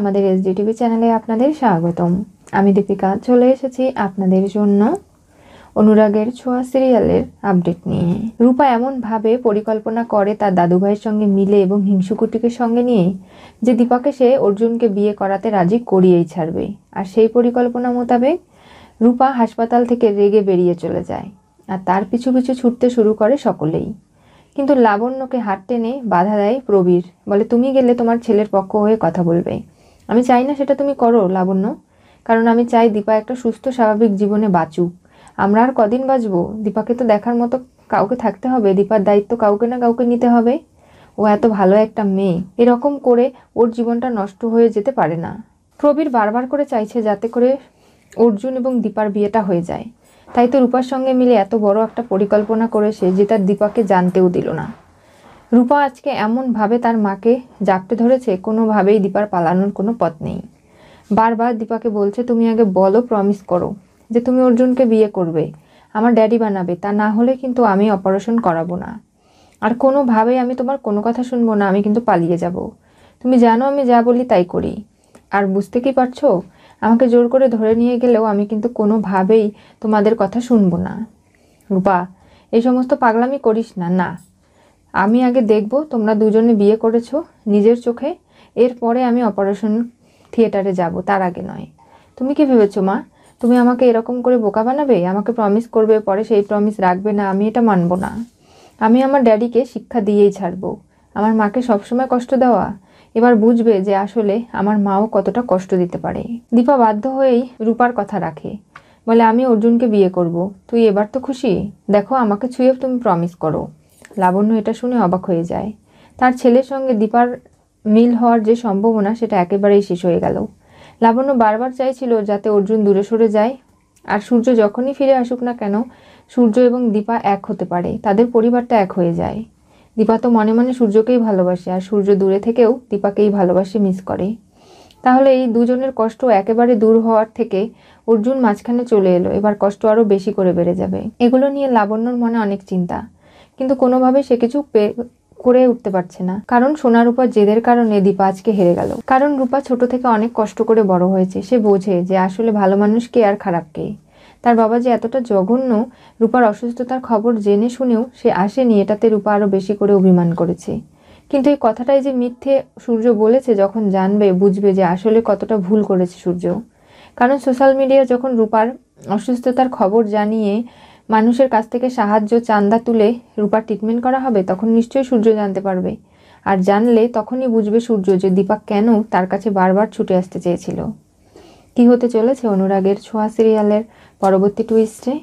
আমাদের S SDTV চ্যানেলে আপনাদের স্বাগতম আমি দীপিকা চলে এসেছি আপনাদের জন্য অনুরাগের ছোঁয়া সিরিয়ালের আপডেট নিয়ে রূপা এমনভাবে পরিকল্পনা করে তার দাদুভাইয়ের সঙ্গে মিলে এবং হিংসুকুটিকে সঙ্গে নিয়ে যে দীপাকে সে অর্জুনকে বিয়ে করাতে রাজি করিয়েই ছাড়বে আর সেই পরিকল্পনা মোতাবেক রূপা হাসপাতাল থেকে রেগে বেরিয়ে চলে যায় আর তার পিছু পিছু ছুটতে শুরু করে সকলেই কিন্তু লাবণ্যকে হাত টেনে বাধা দেয় প্রবীর বলে তুমি গেলে তোমার ছেলের পক্ষ হয়ে কথা বলবে আমি চাই না সেটা তুমি করো লাবণ্য কারণ আমি চাই দীপা একটা সুস্থ স্বাভাবিক জীবনে বাঁচুক আমরা আর কদিন বাঁচবো দীপাকে তো দেখার মতো কাউকে থাকতে হবে দীপার দায়িত্ব কাউকে না কাউকে নিতে হবে ও এত ভালো একটা মেয়ে এরকম করে ওর জীবনটা নষ্ট হয়ে যেতে পারে না প্রবীর বারবার করে চাইছে যাতে করে অর্জুন এবং দীপার বিয়েটা হয়ে যায় তাই তো রূপার সঙ্গে মিলে এত বড় একটা পরিকল্পনা করেছে যেটা দীপাকে জানতেও দিল না রূপা আজকে এমনভাবে তার মাকে জাপটে ধরেছে কোনোভাবেই দীপার পালানোর কোনো পথ নেই বারবার দীপাকে বলছে তুমি আগে বলো প্রমিস করো যে তুমি অর্জুনকে বিয়ে করবে আমার ড্যাডি বানাবে তা না হলে কিন্তু আমি অপারেশন করাবো না আর কোনোভাবেই আমি তোমার কোনো কথা শুনবো না আমি কিন্তু পালিয়ে যাব তুমি জানো আমি যা বলি তাই করি আর বুঝতে কি পারছো আমাকে জোর করে ধরে নিয়ে গেলেও আমি কিন্তু কোনোভাবেই তোমাদের কথা শুনবো না রূপা এই সমস্ত পাগলামি করিস না না আমি আগে দেখব তোমরা দুজনে বিয়ে করেছো নিজের চোখে এরপরে আমি অপারেশন থিয়েটারে যাব তার আগে নয় তুমি কি ভেবেছো মা তুমি আমাকে এরকম করে বোকা বানাবে আমাকে প্রমিস করবে পরে সেই প্রমিস রাখবে না আমি এটা মানব না আমি আমার ড্যাডিকে শিক্ষা দিয়েই ছাড়বো আমার মাকে সবসময় কষ্ট দেওয়া এবার বুঝবে যে আসলে আমার মাও কতটা কষ্ট দিতে পারে দীপা বাধ্য হয়েই রূপার কথা রাখে বলে আমি অর্জুনকে বিয়ে করব তুই এবার তো খুশি দেখো আমাকে ছুঁয়ে তুমি প্রমিস করো লাবণ্য এটা শুনে অবাক হয়ে যায় তার ছেলের সঙ্গে দীপার মিল হওয়ার যে সম্ভাবনা সেটা একেবারেই শেষ হয়ে গেল লাবণ্য বারবার চাইছিল যাতে অর্জুন দূরে সরে যায় আর সূর্য যখনই ফিরে আসুক না কেন সূর্য এবং দীপা এক হতে পারে তাদের পরিবারটা এক হয়ে যায় দীপা তো মনে মনে সূর্যকেই ভালোবাসে আর সূর্য দূরে থেকেও দীপাকেই ভালোবাসে মিস করে তাহলে এই দুজনের কষ্ট একেবারে দূর হওয়ার থেকে অর্জুন মাঝখানে চলে এলো এবার কষ্ট আরও বেশি করে বেড়ে যাবে এগুলো নিয়ে লাবণ্যর মনে অনেক চিন্তা কিন্তু কোনোভাবে সে কিছু করে উঠতে পারছে না কারণ সোনা রূপার জেদের কারণে দীপা আজকে হেরে গেল কারণ রূপা ছোট থেকে অনেক কষ্ট করে বড় হয়েছে সে বোঝে যে আসলে ভালো মানুষ কে আর খারাপ কে তার বাবা যে এতটা জঘন্য রূপার অসুস্থতার খবর জেনে শুনেও সে আসেনি এটাতে রূপা আরও বেশি করে অভিমান করেছে কিন্তু এই কথাটাই যে মিথ্যে সূর্য বলেছে যখন জানবে বুঝবে যে আসলে কতটা ভুল করেছে সূর্য কারণ সোশ্যাল মিডিয়া যখন রূপার অসুস্থতার খবর জানিয়ে মানুষের কাছ থেকে সাহায্য চান্দা তুলে রূপার ট্রিটমেন্ট করা হবে তখন নিশ্চয়ই সূর্য জানতে পারবে আর জানলে তখনই বুঝবে সূর্য যে দীপাক কেন তার কাছে বারবার ছুটে আসতে চেয়েছিল কী হতে চলেছে অনুরাগের ছোঁয়া সিরিয়ালের পরবর্তী টুইস্টে